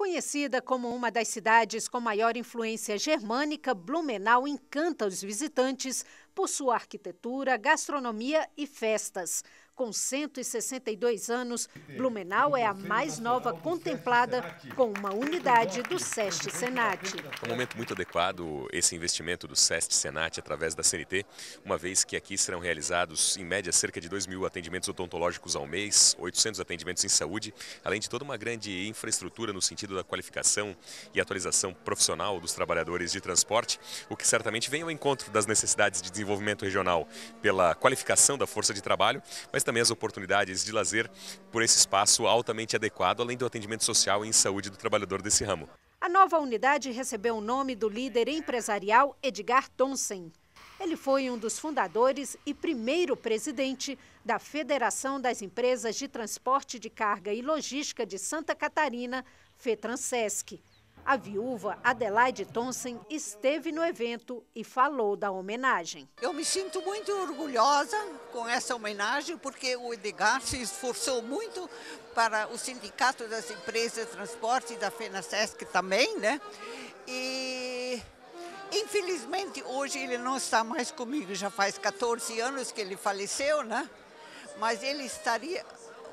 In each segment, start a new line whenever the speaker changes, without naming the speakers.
Conhecida como uma das cidades com maior influência germânica, Blumenau encanta os visitantes por sua arquitetura, gastronomia e festas. Com 162 anos, Blumenau é a mais nova contemplada com uma unidade do SEST Senat. É um
momento muito adequado esse investimento do SEST Senat através da CNT, uma vez que aqui serão realizados, em média, cerca de 2 mil atendimentos odontológicos ao mês, 800 atendimentos em saúde, além de toda uma grande infraestrutura no sentido da qualificação e atualização profissional dos trabalhadores de transporte, o que certamente vem ao encontro das necessidades de desenvolvimento regional pela qualificação da força de trabalho, mas também também as oportunidades de lazer por esse espaço altamente adequado, além do atendimento social e em saúde do trabalhador desse ramo.
A nova unidade recebeu o nome do líder empresarial Edgar Thomsen. Ele foi um dos fundadores e primeiro presidente da Federação das Empresas de Transporte de Carga e Logística de Santa Catarina, FETRANSESC. A viúva Adelaide Thomson esteve no evento e falou da homenagem. Eu me sinto muito orgulhosa com essa homenagem, porque o Edgar se esforçou muito para o Sindicato das Empresas de Transporte e da FENASESC também, né? E infelizmente hoje ele não está mais comigo, já faz 14 anos que ele faleceu, né? Mas ele estaria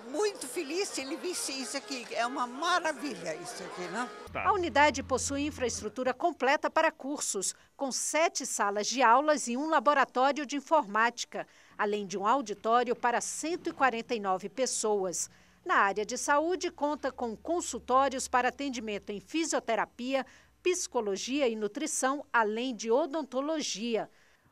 muito feliz se ele visse isso aqui. É uma maravilha isso aqui, né? Tá. A unidade possui infraestrutura completa para cursos, com sete salas de aulas e um laboratório de informática, além de um auditório para 149 pessoas. Na área de saúde, conta com consultórios para atendimento em fisioterapia, psicologia e nutrição, além de odontologia.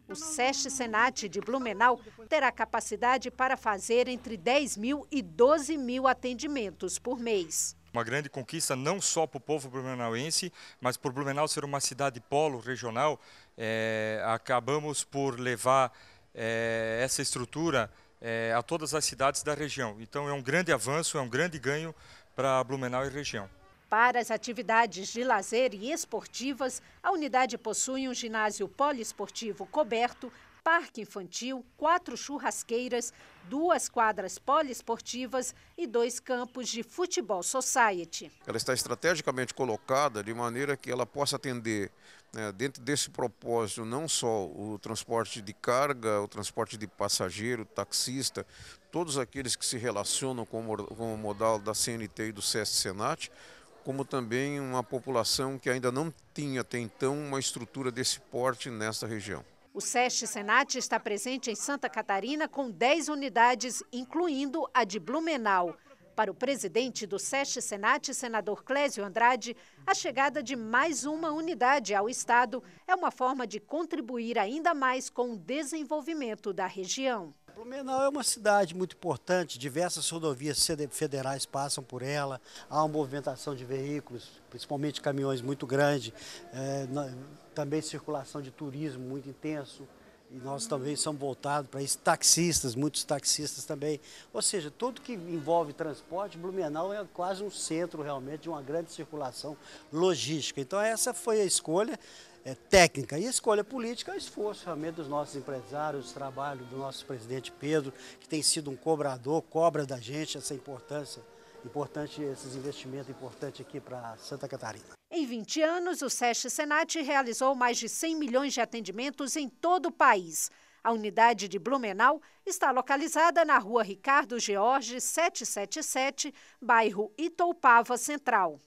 O SESC Senat de Blumenau terá capacidade para fazer entre 10 mil e 12 mil atendimentos por mês
uma grande conquista não só para o povo blumenauense, mas por Blumenau ser uma cidade polo regional, é, acabamos por levar é, essa estrutura é, a todas as cidades da região. Então é um grande avanço, é um grande ganho para Blumenau e região.
Para as atividades de lazer e esportivas, a unidade possui um ginásio poliesportivo coberto, parque infantil, quatro churrasqueiras, duas quadras poliesportivas e dois campos de futebol society.
Ela está estrategicamente colocada de maneira que ela possa atender, né, dentro desse propósito, não só o transporte de carga, o transporte de passageiro, taxista, todos aqueles que se relacionam com o modal da CNT e do SESC-SENAT, como também uma população que ainda não tinha até então uma estrutura desse porte nesta região.
O SESC Senat está presente em Santa Catarina com 10 unidades, incluindo a de Blumenau. Para o presidente do SESC Senat, senador Clésio Andrade, a chegada de mais uma unidade ao Estado é uma forma de contribuir ainda mais com o desenvolvimento da região.
Blumenau é uma cidade muito importante, diversas rodovias federais passam por ela, há uma movimentação de veículos, principalmente caminhões muito grande, é, também circulação de turismo muito intenso e nós também somos voltados para isso, taxistas, muitos taxistas também. Ou seja, tudo que envolve transporte, Blumenau é quase um centro realmente de uma grande circulação logística. Então essa foi a escolha é, técnica e a escolha política é o esforço realmente dos nossos empresários, o trabalho do nosso presidente Pedro, que tem sido um cobrador, cobra da gente essa importância, importante esses investimentos importantes aqui para Santa Catarina.
Em 20 anos, o SESC Senat realizou mais de 100 milhões de atendimentos em todo o país. A unidade de Blumenau está localizada na rua Ricardo George 777, bairro Itoupava Central.